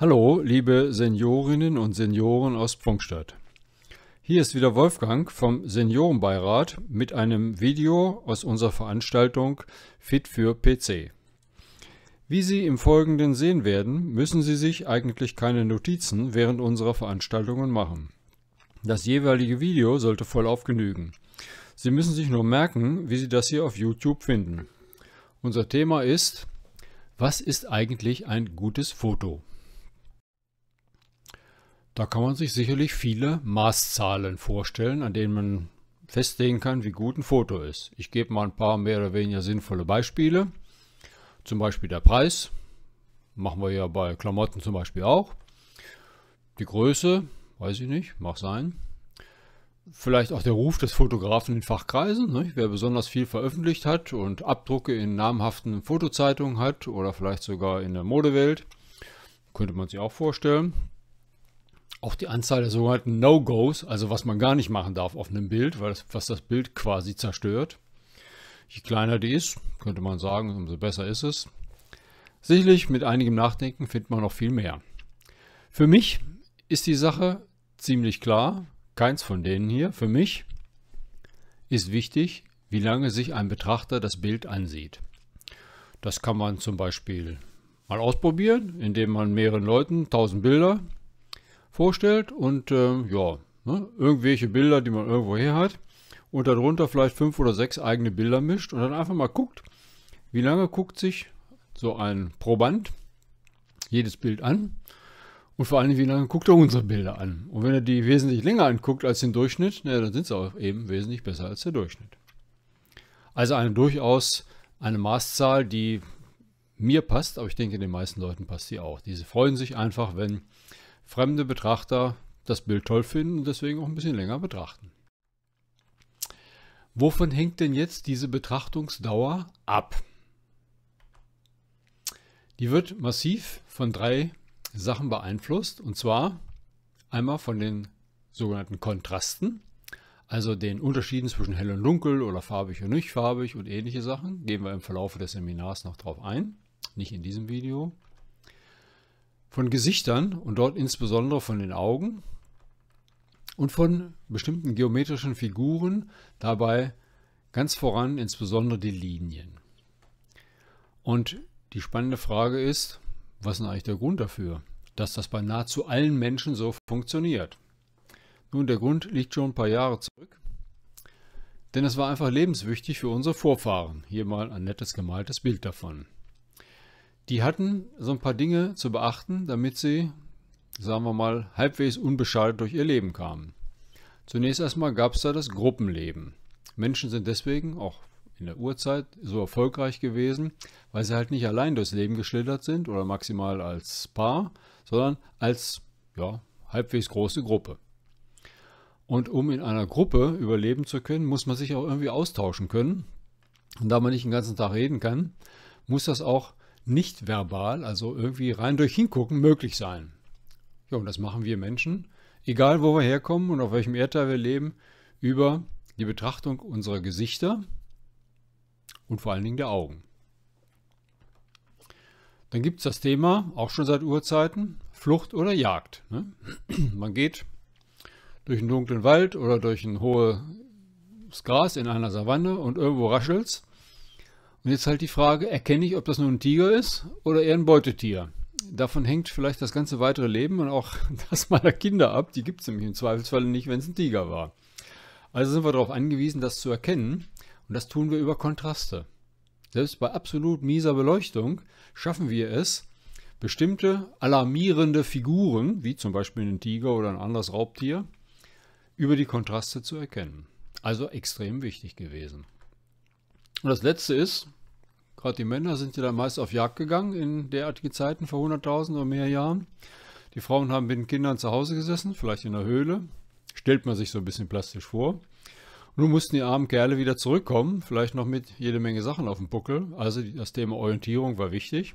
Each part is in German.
Hallo, liebe Seniorinnen und Senioren aus Pfungstadt. Hier ist wieder Wolfgang vom Seniorenbeirat mit einem Video aus unserer Veranstaltung Fit für PC. Wie Sie im Folgenden sehen werden, müssen Sie sich eigentlich keine Notizen während unserer Veranstaltungen machen. Das jeweilige Video sollte vollauf genügen. Sie müssen sich nur merken, wie Sie das hier auf YouTube finden. Unser Thema ist, was ist eigentlich ein gutes Foto? Da kann man sich sicherlich viele Maßzahlen vorstellen, an denen man festlegen kann, wie gut ein Foto ist. Ich gebe mal ein paar mehr oder weniger sinnvolle Beispiele. Zum Beispiel der Preis. Machen wir ja bei Klamotten zum Beispiel auch. Die Größe, weiß ich nicht, mag sein. Vielleicht auch der Ruf des Fotografen in Fachkreisen. Ne? Wer besonders viel veröffentlicht hat und Abdrucke in namhaften Fotozeitungen hat oder vielleicht sogar in der Modewelt, könnte man sich auch vorstellen. Auch die Anzahl der sogenannten No-Gos, also was man gar nicht machen darf auf einem Bild, weil das, was das Bild quasi zerstört. Je kleiner die ist, könnte man sagen, umso besser ist es. Sicherlich mit einigem Nachdenken findet man noch viel mehr. Für mich ist die Sache ziemlich klar. Keins von denen hier. Für mich ist wichtig, wie lange sich ein Betrachter das Bild ansieht. Das kann man zum Beispiel mal ausprobieren, indem man mehreren Leuten 1000 Bilder vorstellt und äh, ja, ne, irgendwelche Bilder, die man irgendwo her hat und darunter vielleicht fünf oder sechs eigene Bilder mischt und dann einfach mal guckt, wie lange guckt sich so ein Proband jedes Bild an und vor allem, wie lange guckt er unsere Bilder an. Und wenn er die wesentlich länger anguckt als den Durchschnitt, na, dann sind sie auch eben wesentlich besser als der Durchschnitt. Also eine durchaus eine Maßzahl, die mir passt, aber ich denke, den meisten Leuten passt sie auch. Diese freuen sich einfach, wenn fremde Betrachter das Bild toll finden und deswegen auch ein bisschen länger betrachten. Wovon hängt denn jetzt diese Betrachtungsdauer ab? Die wird massiv von drei Sachen beeinflusst und zwar einmal von den sogenannten Kontrasten, also den Unterschieden zwischen hell und dunkel oder farbig und nicht farbig und ähnliche Sachen, gehen wir im Verlauf des Seminars noch drauf ein, nicht in diesem Video von Gesichtern und dort insbesondere von den Augen und von bestimmten geometrischen Figuren, dabei ganz voran insbesondere die Linien. Und die spannende Frage ist, was ist eigentlich der Grund dafür, dass das bei nahezu allen Menschen so funktioniert? Nun, der Grund liegt schon ein paar Jahre zurück, denn es war einfach lebenswichtig für unsere Vorfahren. Hier mal ein nettes gemaltes Bild davon. Die hatten so ein paar Dinge zu beachten, damit sie, sagen wir mal, halbwegs unbeschadet durch ihr Leben kamen. Zunächst erstmal gab es da das Gruppenleben. Menschen sind deswegen auch in der Urzeit so erfolgreich gewesen, weil sie halt nicht allein durchs Leben geschlittert sind oder maximal als Paar, sondern als ja, halbwegs große Gruppe. Und um in einer Gruppe überleben zu können, muss man sich auch irgendwie austauschen können. Und da man nicht den ganzen Tag reden kann, muss das auch nicht verbal, also irgendwie rein durch Hingucken, möglich sein. Ja, und das machen wir Menschen, egal wo wir herkommen und auf welchem Erdteil wir leben, über die Betrachtung unserer Gesichter und vor allen Dingen der Augen. Dann gibt es das Thema, auch schon seit Urzeiten, Flucht oder Jagd. Ne? Man geht durch einen dunklen Wald oder durch ein hohes Gras in einer Savanne und irgendwo raschelt es. Und jetzt halt die Frage, erkenne ich, ob das nun ein Tiger ist oder eher ein Beutetier? Davon hängt vielleicht das ganze weitere Leben und auch das meiner Kinder ab. Die gibt es nämlich im Zweifelsfall nicht, wenn es ein Tiger war. Also sind wir darauf angewiesen, das zu erkennen. Und das tun wir über Kontraste. Selbst bei absolut mieser Beleuchtung schaffen wir es, bestimmte alarmierende Figuren, wie zum Beispiel einen Tiger oder ein anderes Raubtier, über die Kontraste zu erkennen. Also extrem wichtig gewesen. Und das Letzte ist, Gerade die Männer sind ja dann meist auf Jagd gegangen in derartigen Zeiten vor 100.000 oder mehr Jahren. Die Frauen haben mit den Kindern zu Hause gesessen, vielleicht in der Höhle. Stellt man sich so ein bisschen plastisch vor. nun mussten die armen Kerle wieder zurückkommen, vielleicht noch mit jede Menge Sachen auf dem Buckel. Also das Thema Orientierung war wichtig.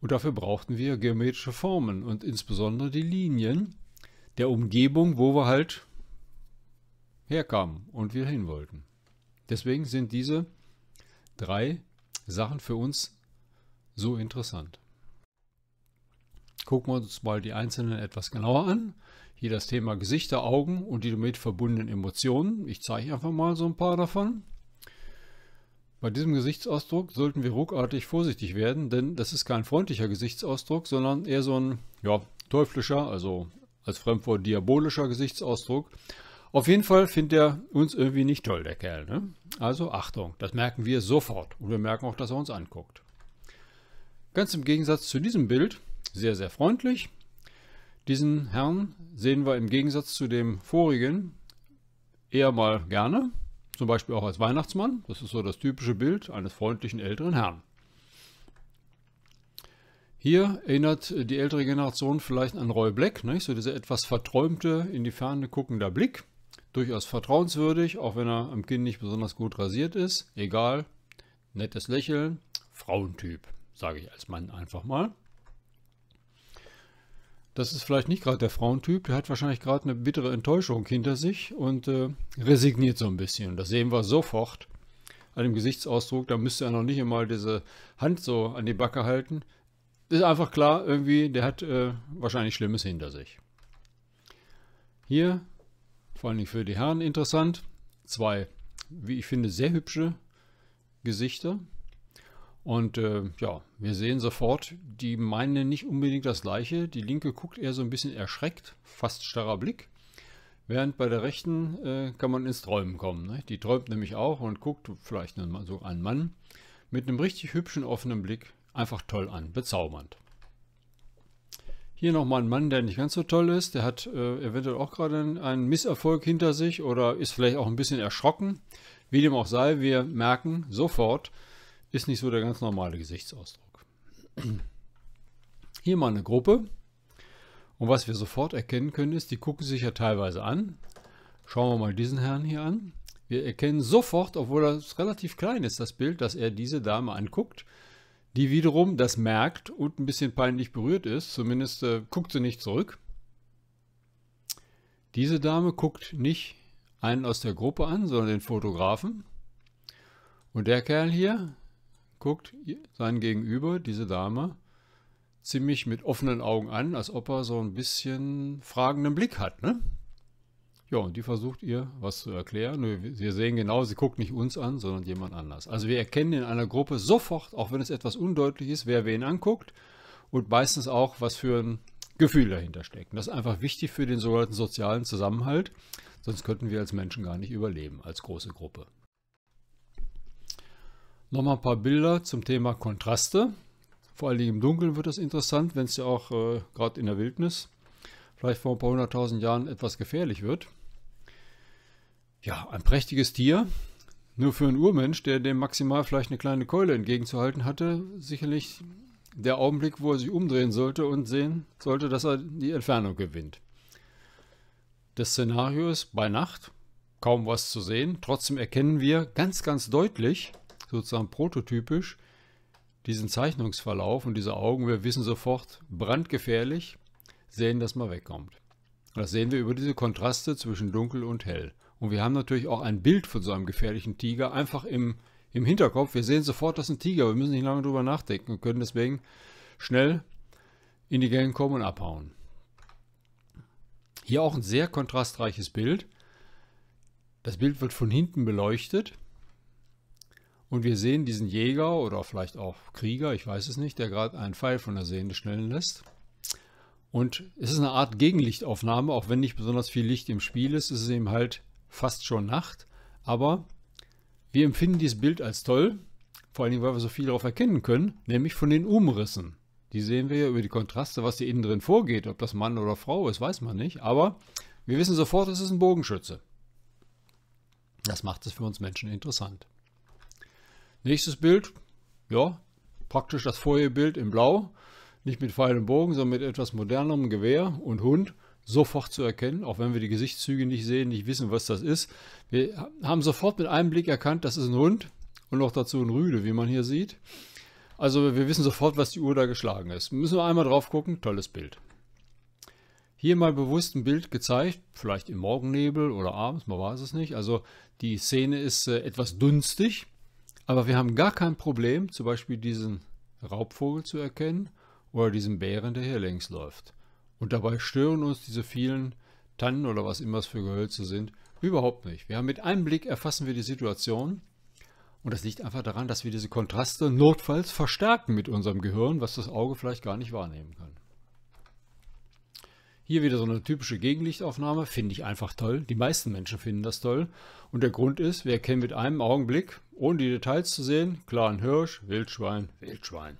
Und dafür brauchten wir geometrische Formen und insbesondere die Linien der Umgebung, wo wir halt herkamen und wieder hin wollten. Deswegen sind diese drei Sachen für uns so interessant. Gucken wir uns mal die einzelnen etwas genauer an. Hier das Thema Gesichter, Augen und die damit verbundenen Emotionen. Ich zeige einfach mal so ein paar davon. Bei diesem Gesichtsausdruck sollten wir ruckartig vorsichtig werden, denn das ist kein freundlicher Gesichtsausdruck, sondern eher so ein ja, teuflischer, also als Fremdwort diabolischer Gesichtsausdruck. Auf jeden Fall findet er uns irgendwie nicht toll, der Kerl. Ne? Also Achtung, das merken wir sofort. Und wir merken auch, dass er uns anguckt. Ganz im Gegensatz zu diesem Bild, sehr, sehr freundlich. Diesen Herrn sehen wir im Gegensatz zu dem vorigen eher mal gerne, zum Beispiel auch als Weihnachtsmann. Das ist so das typische Bild eines freundlichen älteren Herrn. Hier erinnert die ältere Generation vielleicht an Roy Black, nicht? so dieser etwas verträumte, in die Ferne guckender Blick durchaus vertrauenswürdig, auch wenn er am Kinn nicht besonders gut rasiert ist. Egal, nettes Lächeln, Frauentyp, sage ich als Mann einfach mal. Das ist vielleicht nicht gerade der Frauentyp, der hat wahrscheinlich gerade eine bittere Enttäuschung hinter sich und äh, resigniert so ein bisschen. Das sehen wir sofort an dem Gesichtsausdruck, da müsste er noch nicht einmal diese Hand so an die Backe halten. Ist einfach klar, irgendwie, der hat äh, wahrscheinlich Schlimmes hinter sich. Hier vor allen Dingen für die Herren interessant. Zwei, wie ich finde, sehr hübsche Gesichter. Und äh, ja, wir sehen sofort, die meinen nicht unbedingt das gleiche. Die linke guckt eher so ein bisschen erschreckt, fast starrer Blick. Während bei der rechten äh, kann man ins Träumen kommen. Ne? Die träumt nämlich auch und guckt vielleicht so einen Mann mit einem richtig hübschen offenen Blick einfach toll an, bezaubernd. Hier nochmal ein Mann, der nicht ganz so toll ist. Der hat äh, eventuell auch gerade einen, einen Misserfolg hinter sich oder ist vielleicht auch ein bisschen erschrocken. Wie dem auch sei, wir merken sofort, ist nicht so der ganz normale Gesichtsausdruck. Hier mal eine Gruppe. Und was wir sofort erkennen können, ist, die gucken sich ja teilweise an. Schauen wir mal diesen Herrn hier an. Wir erkennen sofort, obwohl das relativ klein ist, das Bild, dass er diese Dame anguckt die wiederum das merkt und ein bisschen peinlich berührt ist. Zumindest äh, guckt sie nicht zurück. Diese Dame guckt nicht einen aus der Gruppe an, sondern den Fotografen. Und der Kerl hier guckt sein Gegenüber, diese Dame, ziemlich mit offenen Augen an, als ob er so ein bisschen fragenden Blick hat. Ne? Ja, und die versucht ihr was zu erklären. Wir sehen genau, sie guckt nicht uns an, sondern jemand anders. Also wir erkennen in einer Gruppe sofort, auch wenn es etwas undeutlich ist, wer wen anguckt und meistens auch, was für ein Gefühl dahinter steckt. Und das ist einfach wichtig für den sogenannten sozialen Zusammenhalt, sonst könnten wir als Menschen gar nicht überleben, als große Gruppe. Nochmal ein paar Bilder zum Thema Kontraste. Vor allen Dingen im Dunkeln wird das interessant, wenn es ja auch äh, gerade in der Wildnis vielleicht vor ein paar hunderttausend Jahren etwas gefährlich wird. Ja, ein prächtiges Tier. Nur für einen Urmensch, der dem maximal vielleicht eine kleine Keule entgegenzuhalten hatte, sicherlich der Augenblick, wo er sich umdrehen sollte und sehen sollte, dass er die Entfernung gewinnt. Das Szenario ist bei Nacht, kaum was zu sehen. Trotzdem erkennen wir ganz, ganz deutlich, sozusagen prototypisch, diesen Zeichnungsverlauf und diese Augen. Wir wissen sofort, brandgefährlich, sehen, dass man wegkommt. Das sehen wir über diese Kontraste zwischen dunkel und hell. Und wir haben natürlich auch ein Bild von so einem gefährlichen Tiger einfach im, im Hinterkopf. Wir sehen sofort, das ist ein Tiger. Wir müssen nicht lange drüber nachdenken und können deswegen schnell in die Gänge kommen und abhauen. Hier auch ein sehr kontrastreiches Bild. Das Bild wird von hinten beleuchtet. Und wir sehen diesen Jäger oder vielleicht auch Krieger, ich weiß es nicht, der gerade einen Pfeil von der Sehne schnellen lässt. Und es ist eine Art Gegenlichtaufnahme, auch wenn nicht besonders viel Licht im Spiel ist, ist es eben halt fast schon Nacht, aber wir empfinden dieses Bild als toll, vor allem weil wir so viel darauf erkennen können, nämlich von den Umrissen. Die sehen wir ja über die Kontraste, was hier innen drin vorgeht. Ob das Mann oder Frau ist, weiß man nicht. Aber wir wissen sofort, es ist ein Bogenschütze. Das macht es für uns Menschen interessant. Nächstes Bild, ja, praktisch das vorige Bild in Blau. Nicht mit Pfeil und Bogen, sondern mit etwas modernerem Gewehr und Hund sofort zu erkennen, auch wenn wir die Gesichtszüge nicht sehen, nicht wissen, was das ist. Wir haben sofort mit einem Blick erkannt, das ist ein Hund und noch dazu ein Rüde, wie man hier sieht. Also wir wissen sofort, was die Uhr da geschlagen ist. Müssen wir einmal drauf gucken, tolles Bild. Hier mal bewusst ein Bild gezeigt, vielleicht im Morgennebel oder abends, man weiß es nicht. Also die Szene ist äh, etwas dunstig, aber wir haben gar kein Problem, zum Beispiel diesen Raubvogel zu erkennen oder diesen Bären, der hier längs läuft. Und dabei stören uns diese vielen Tannen oder was immer es für Gehölze sind, überhaupt nicht. Wir haben mit einem Blick erfassen wir die Situation und das liegt einfach daran, dass wir diese Kontraste notfalls verstärken mit unserem Gehirn, was das Auge vielleicht gar nicht wahrnehmen kann. Hier wieder so eine typische Gegenlichtaufnahme, finde ich einfach toll. Die meisten Menschen finden das toll. Und der Grund ist, wir erkennen mit einem Augenblick, ohne die Details zu sehen, klaren Hirsch, Wildschwein, Wildschwein.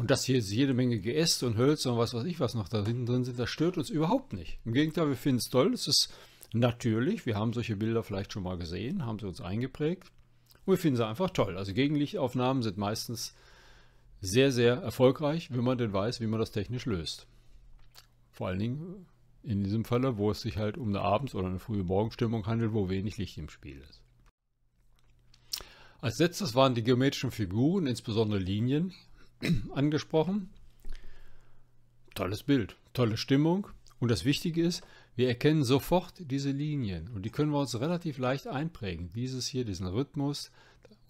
Und dass hier jede Menge Geäste und Hölzer und was weiß ich was noch da hinten drin sind, das stört uns überhaupt nicht. Im Gegenteil, wir finden es toll. Es ist natürlich, wir haben solche Bilder vielleicht schon mal gesehen, haben sie uns eingeprägt. Und wir finden sie einfach toll. Also Gegenlichtaufnahmen sind meistens sehr, sehr erfolgreich, wenn man denn weiß, wie man das technisch löst. Vor allen Dingen in diesem Falle, wo es sich halt um eine Abends- oder eine frühe Morgenstimmung handelt, wo wenig Licht im Spiel ist. Als letztes waren die geometrischen Figuren, insbesondere Linien, angesprochen. Tolles Bild, tolle Stimmung. Und das Wichtige ist, wir erkennen sofort diese Linien und die können wir uns relativ leicht einprägen. Dieses hier, diesen Rhythmus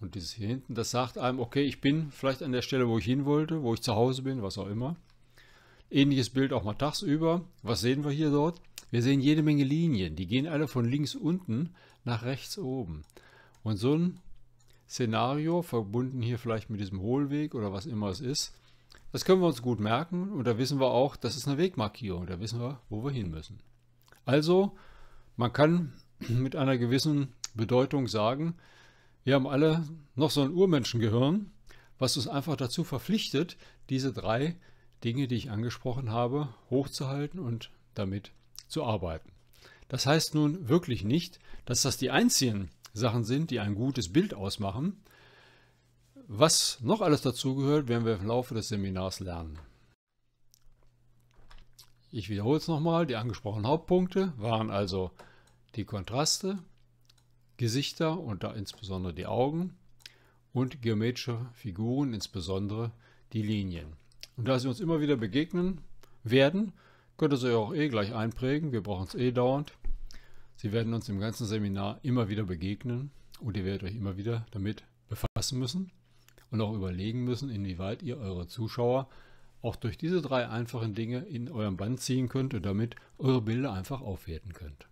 und dieses hier hinten, das sagt einem, okay, ich bin vielleicht an der Stelle, wo ich hin wollte, wo ich zu Hause bin, was auch immer. Ähnliches Bild auch mal tagsüber. Was sehen wir hier dort? Wir sehen jede Menge Linien. Die gehen alle von links unten nach rechts oben. Und so ein Szenario, verbunden hier vielleicht mit diesem Hohlweg oder was immer es ist. Das können wir uns gut merken und da wissen wir auch, das ist eine Wegmarkierung, da wissen wir, wo wir hin müssen. Also, man kann mit einer gewissen Bedeutung sagen, wir haben alle noch so ein Urmenschengehirn, was uns einfach dazu verpflichtet, diese drei Dinge, die ich angesprochen habe, hochzuhalten und damit zu arbeiten. Das heißt nun wirklich nicht, dass das die einzigen Sachen sind, die ein gutes Bild ausmachen. Was noch alles dazugehört, werden wir im Laufe des Seminars lernen. Ich wiederhole es nochmal, die angesprochenen Hauptpunkte waren also die Kontraste, Gesichter und da insbesondere die Augen und geometrische Figuren, insbesondere die Linien. Und da sie uns immer wieder begegnen werden, könnt ihr sie auch eh gleich einprägen, wir brauchen es eh dauernd, Sie werden uns im ganzen Seminar immer wieder begegnen und ihr werdet euch immer wieder damit befassen müssen und auch überlegen müssen, inwieweit ihr eure Zuschauer auch durch diese drei einfachen Dinge in eurem Band ziehen könnt und damit eure Bilder einfach aufwerten könnt.